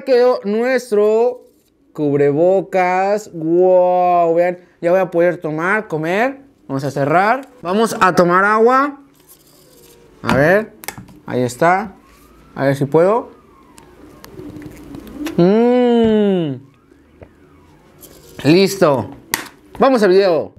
quedó nuestro cubrebocas. ¡Wow! Vean, ya voy a poder tomar, comer. Vamos a cerrar. Vamos a tomar agua. A ver. Ahí está. A ver si puedo. Mmm. Listo. Vamos al video.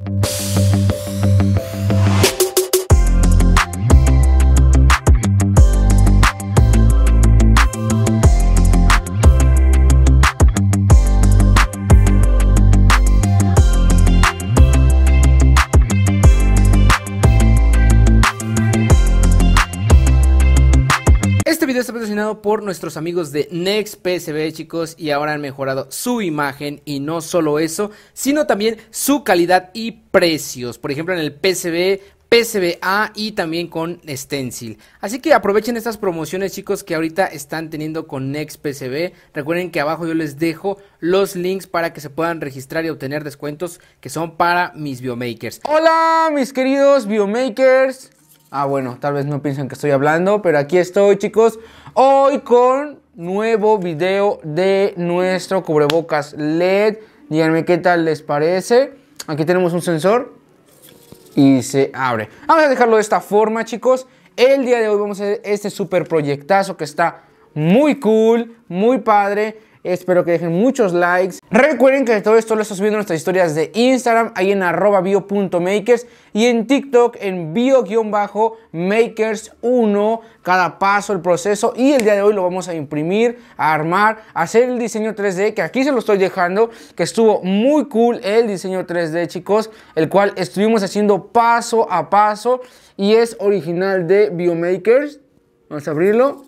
por nuestros amigos de Next PSB, chicos, y ahora han mejorado su imagen y no solo eso, sino también su calidad y precios. Por ejemplo, en el PCB PCBA y también con Stencil. Así que aprovechen estas promociones, chicos, que ahorita están teniendo con Next PCB. Recuerden que abajo yo les dejo los links para que se puedan registrar y obtener descuentos que son para mis biomakers. Hola, mis queridos biomakers. Ah, bueno, tal vez no piensan que estoy hablando, pero aquí estoy, chicos. Hoy con nuevo video de nuestro cubrebocas LED. Díganme qué tal les parece. Aquí tenemos un sensor y se abre. Vamos a dejarlo de esta forma, chicos. El día de hoy vamos a hacer este super proyectazo que está muy cool, muy padre. Espero que dejen muchos likes. Recuerden que todo esto lo estás viendo en nuestras historias de Instagram, ahí en arroba bio.makers y en TikTok en bio-makers1, cada paso, el proceso y el día de hoy lo vamos a imprimir, a armar, a hacer el diseño 3D, que aquí se lo estoy dejando, que estuvo muy cool el diseño 3D, chicos, el cual estuvimos haciendo paso a paso y es original de Biomakers. Vamos a abrirlo.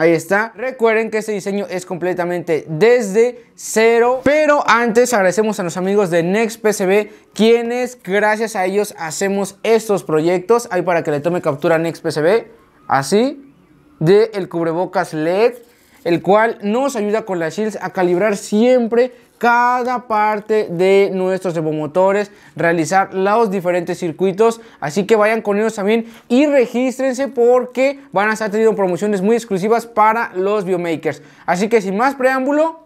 Ahí está. Recuerden que este diseño es completamente desde cero. Pero antes agradecemos a los amigos de PCB quienes gracias a ellos hacemos estos proyectos. Ahí para que le tome captura Next PCB Así. De el cubrebocas LED el cual nos ayuda con las shields a calibrar siempre cada parte de nuestros motores realizar los diferentes circuitos, así que vayan con ellos también y regístrense porque van a estar teniendo promociones muy exclusivas para los biomakers. Así que sin más preámbulo,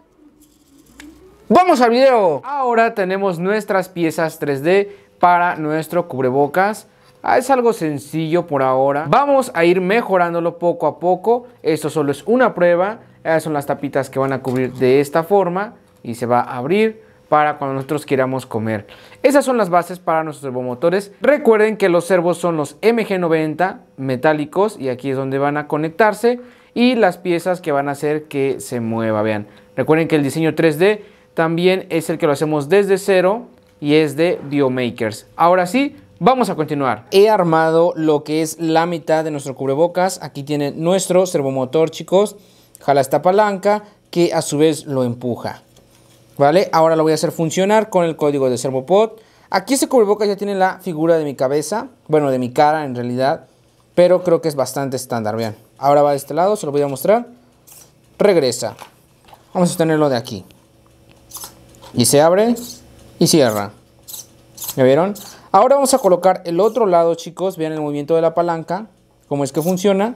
¡vamos al video! Ahora tenemos nuestras piezas 3D para nuestro cubrebocas Ah, es algo sencillo por ahora. Vamos a ir mejorándolo poco a poco. Esto solo es una prueba. Esas son las tapitas que van a cubrir de esta forma y se va a abrir para cuando nosotros queramos comer. Esas son las bases para nuestros servomotores. Recuerden que los servos son los MG90 metálicos y aquí es donde van a conectarse y las piezas que van a hacer que se mueva. Vean, recuerden que el diseño 3D también es el que lo hacemos desde cero y es de Biomakers. Ahora sí, Vamos a continuar. He armado lo que es la mitad de nuestro cubrebocas. Aquí tiene nuestro servomotor, chicos. Jala esta palanca que a su vez lo empuja. ¿Vale? Ahora lo voy a hacer funcionar con el código de servopod. Aquí este cubrebocas ya tiene la figura de mi cabeza. Bueno, de mi cara en realidad. Pero creo que es bastante estándar. Vean. Ahora va de este lado. Se lo voy a mostrar. Regresa. Vamos a tenerlo de aquí. Y se abre y cierra. ¿Me vieron? Ahora vamos a colocar el otro lado, chicos. Vean el movimiento de la palanca, cómo es que funciona.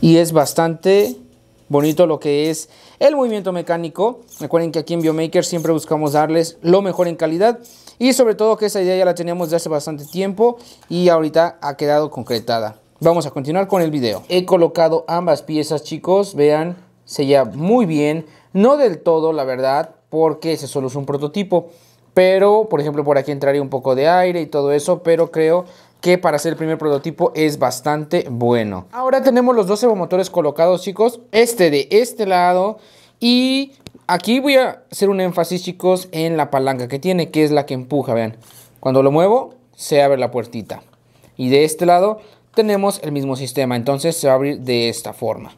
Y es bastante bonito lo que es el movimiento mecánico. Recuerden que aquí en Biomaker siempre buscamos darles lo mejor en calidad. Y sobre todo que esa idea ya la teníamos de hace bastante tiempo y ahorita ha quedado concretada. Vamos a continuar con el video. He colocado ambas piezas, chicos. Vean, se sella muy bien. No del todo, la verdad, porque ese solo es un prototipo. Pero, por ejemplo, por aquí entraría un poco de aire y todo eso, pero creo que para ser el primer prototipo es bastante bueno. Ahora tenemos los dos motores colocados, chicos. Este de este lado y aquí voy a hacer un énfasis, chicos, en la palanca que tiene, que es la que empuja, vean. Cuando lo muevo, se abre la puertita. Y de este lado tenemos el mismo sistema, entonces se va a abrir de esta forma.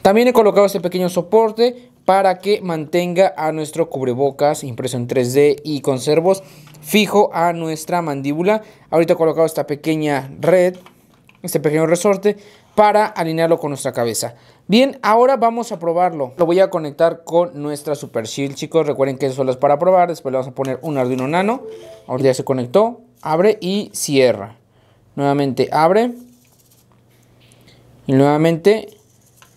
También he colocado este pequeño soporte para que mantenga a nuestro cubrebocas impresión 3D y conservos fijo a nuestra mandíbula. Ahorita he colocado esta pequeña red, este pequeño resorte, para alinearlo con nuestra cabeza. Bien, ahora vamos a probarlo. Lo voy a conectar con nuestra Super Shield, chicos. Recuerden que eso solo es para probar. Después le vamos a poner un Arduino Nano. Ahora ya se conectó. Abre y cierra. Nuevamente abre. Y nuevamente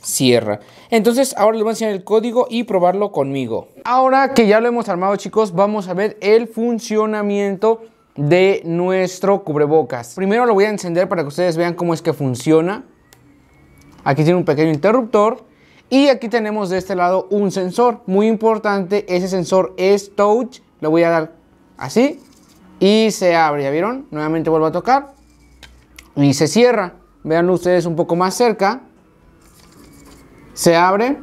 cierra. Entonces ahora les voy a enseñar el código y probarlo conmigo. Ahora que ya lo hemos armado chicos, vamos a ver el funcionamiento de nuestro cubrebocas. Primero lo voy a encender para que ustedes vean cómo es que funciona. Aquí tiene un pequeño interruptor. Y aquí tenemos de este lado un sensor. Muy importante, ese sensor es touch. Lo voy a dar así. Y se abre, ¿ya vieron? Nuevamente vuelvo a tocar. Y se cierra. Veanlo ustedes un poco más cerca se abre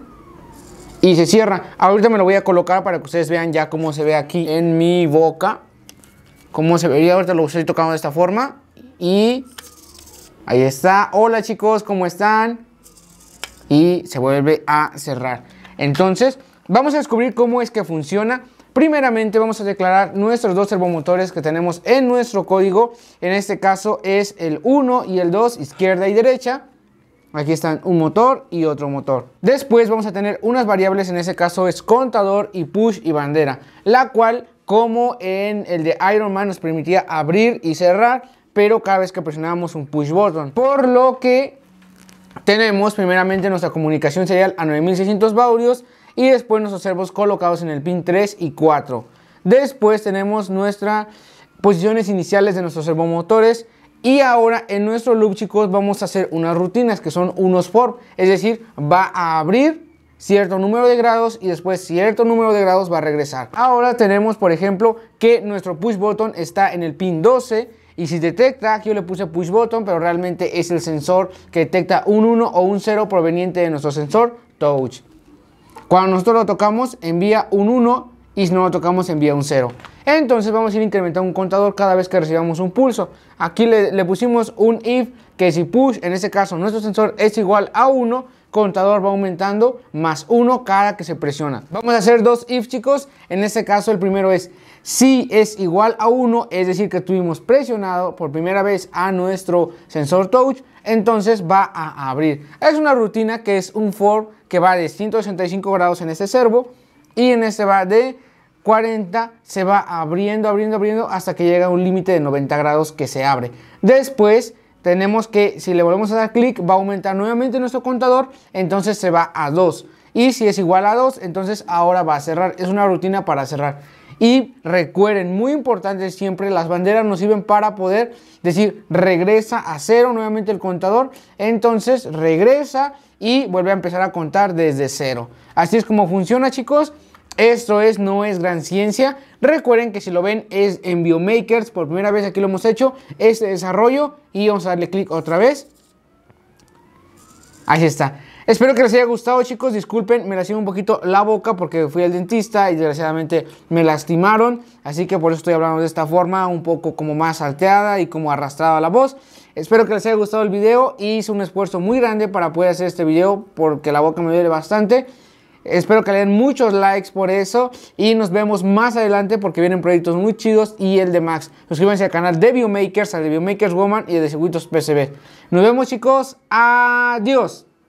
y se cierra. Ahorita me lo voy a colocar para que ustedes vean ya cómo se ve aquí en mi boca. Cómo se vería, ahorita lo estoy tocando de esta forma. Y ahí está. Hola chicos, ¿cómo están? Y se vuelve a cerrar. Entonces, vamos a descubrir cómo es que funciona. Primeramente vamos a declarar nuestros dos servomotores que tenemos en nuestro código. En este caso es el 1 y el 2, izquierda y derecha. Aquí están un motor y otro motor. Después vamos a tener unas variables, en ese caso es contador y push y bandera, la cual como en el de Iron Man nos permitía abrir y cerrar, pero cada vez que presionábamos un push button. Por lo que tenemos primeramente nuestra comunicación serial a 9600 baurios y después nuestros servos colocados en el pin 3 y 4. Después tenemos nuestras posiciones iniciales de nuestros servomotores y ahora en nuestro loop, chicos, vamos a hacer unas rutinas que son unos for. Es decir, va a abrir cierto número de grados y después cierto número de grados va a regresar. Ahora tenemos, por ejemplo, que nuestro push button está en el pin 12 y si detecta, yo le puse push button, pero realmente es el sensor que detecta un 1 o un 0 proveniente de nuestro sensor touch. Cuando nosotros lo tocamos, envía un 1 y si no lo tocamos envía un 0. Entonces vamos a ir incrementando un contador cada vez que recibamos un pulso. Aquí le, pusimos un if que si push, en este caso nuestro sensor es igual a 1, contador va aumentando más 1 cada que se presiona. Vamos a hacer dos if chicos, en este caso el primero es si es igual a 1, es decir que tuvimos presionado por primera vez a nuestro sensor touch, entonces va a abrir. Es una rutina que es un for que va de 165 grados en este servo y en este va de 40 se va abriendo, abriendo, abriendo hasta que llega a un límite de 90 grados que se abre. Después tenemos que si le volvemos a dar clic va a aumentar nuevamente nuestro contador, entonces se va a 2. Y si es igual a 2, entonces ahora va a cerrar. Es una rutina para cerrar. Y recuerden, muy importante siempre, las banderas nos sirven para poder decir regresa a cero nuevamente el contador. Entonces regresa y vuelve a empezar a contar desde cero. Así es como funciona chicos. Esto es, no es gran ciencia. Recuerden que si lo ven es en Biomakers, por primera vez aquí lo hemos hecho, este desarrollo. Y vamos a darle clic otra vez. Ahí está. Espero que les haya gustado chicos, disculpen, me lastimé un poquito la boca porque fui al dentista y desgraciadamente me lastimaron, así que por eso estoy hablando de esta forma, un poco como más salteada y como arrastrada la voz. Espero que les haya gustado el video, hice un esfuerzo muy grande para poder hacer este video porque la boca me duele bastante. Espero que le den muchos likes por eso y nos vemos más adelante porque vienen proyectos muy chidos y el de Max. Suscríbanse al canal de Viewmakers al de Viewmakers Woman y a de Circuitos PCB. Nos vemos chicos, adiós.